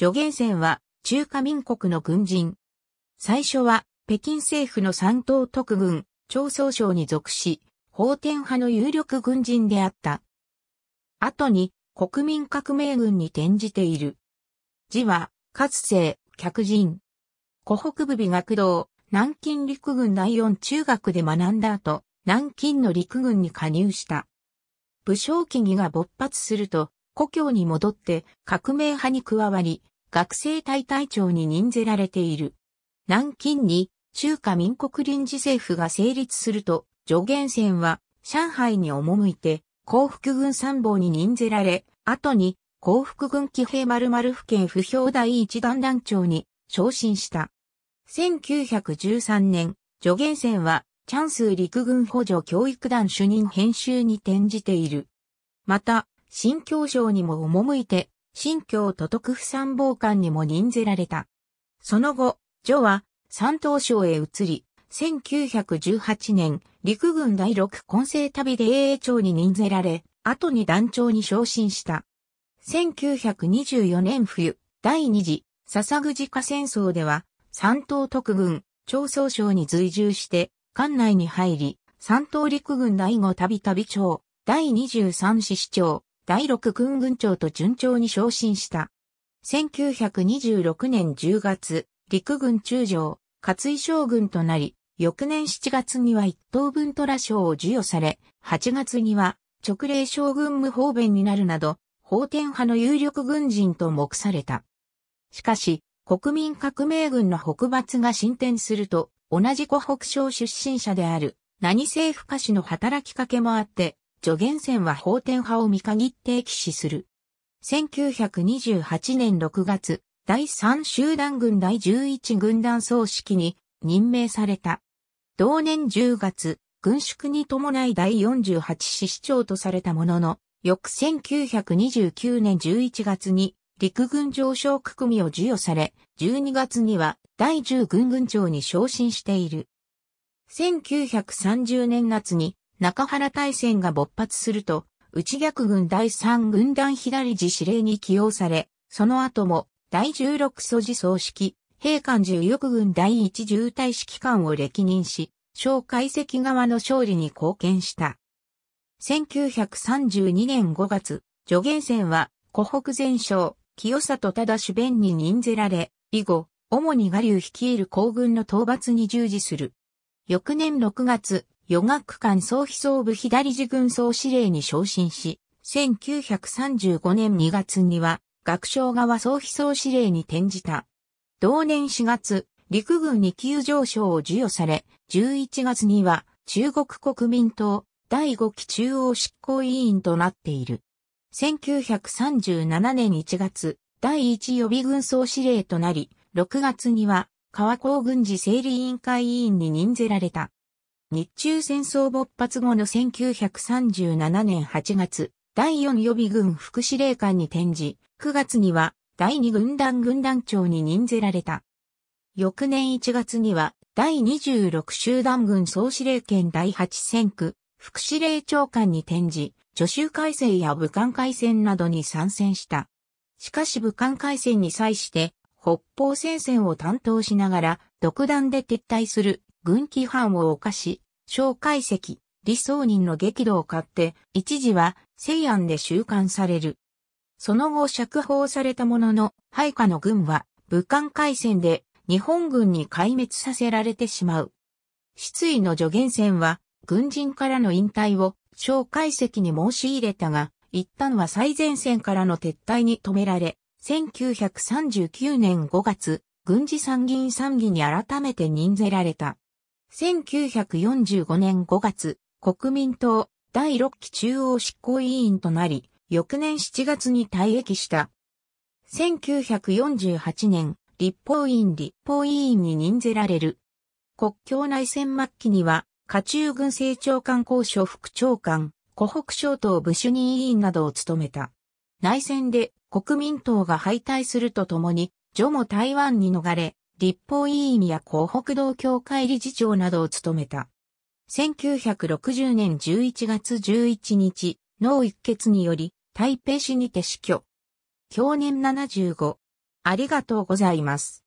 助言船は中華民国の軍人。最初は北京政府の三党特軍、長宗省に属し、法天派の有力軍人であった。後に国民革命軍に転じている。字は、かつて、客人。湖北部美学堂、南京陸軍第四中学で学んだ後、南京の陸軍に加入した。武将起儀が勃発すると、故郷に戻って革命派に加わり、学生隊隊長に任ぜられている。南京に中華民国臨時政府が成立すると、助言船は上海に赴いて、幸福軍参謀に任ぜられ、後に幸福軍騎兵〇〇府県不評第一団団長に昇進した。1913年、助言船はチャンス陸軍補助教育団主任編集に転じている。また、新教城にも赴いて、新教都督府参謀官にも任ぜられた。その後、女は山東省へ移り、1918年、陸軍第六混成旅で英英長に任ぜられ、後に団長に昇進した。1924年冬、第二次、笹口火戦争では、山東特軍、長総省に随従して、館内に入り、山東陸軍第五旅旅長、第23師市長、第六軍軍長と順調に昇進した。1926年10月、陸軍中将、勝井将軍となり、翌年7月には一等分虎将を授与され、8月には直令将軍無方便になるなど、法天派の有力軍人と目された。しかし、国民革命軍の北伐が進展すると、同じ湖北省出身者である、何政府下士の働きかけもあって、助言戦は法典派を見限って騎死する。1928年6月、第3集団軍第11軍団総指揮に任命された。同年10月、軍縮に伴い第48師市長とされたものの、翌1929年11月に陸軍上昇組を授与され、12月には第10軍軍長に昇進している。1930年夏に中原大戦が勃発すると、内逆軍第三軍団左次司令に起用され、その後も第十六素地総指揮、兵官十翼軍第一重隊指揮官を歴任し、小解析側の勝利に貢献した。1932年5月、助言戦は湖北前将、清里忠主弁に任ぜられ、以後、主に我流率いる皇軍の討伐に従事する。翌年6月、余学館総飛総部左自軍総司令に昇進し、1935年2月には、学章側総飛総司令に転じた。同年4月、陸軍に急上昇を授与され、11月には、中国国民党第5期中央執行委員となっている。1937年1月、第1予備軍総司令となり、6月には、川口軍事整理委員会委員に任ぜられた。日中戦争勃発後の1937年8月、第4予備軍副司令官に転じ、9月には第2軍団軍団長に任ぜられた。翌年1月には第26集団軍総司令権第8戦区副司令長官に転じ、助手改正や武漢海戦などに参戦した。しかし武漢海戦に際して北方戦線を担当しながら独断で撤退する軍規範を犯し、蒋介石、李宗仁の激怒を買って、一時は西安で収監される。その後釈放されたものの、配下の軍は武漢海戦で日本軍に壊滅させられてしまう。失意の助言戦は軍人からの引退を蒋介石に申し入れたが、一旦は最前線からの撤退に止められ、1939年5月、軍事参議院参議に改めて任ぜられた。1945年5月、国民党第6期中央執行委員となり、翌年7月に退役した。1948年、立法院立法委員に任ぜられる。国境内戦末期には、家中軍政長官公所副長官、湖北省党部主任委員などを務めた。内戦で国民党が敗退するとともに、女も台湾に逃れ、立法委員や広北道協会理事長などを務めた。1960年11月11日、脳一血により、台北市にて死去。去年75。ありがとうございます。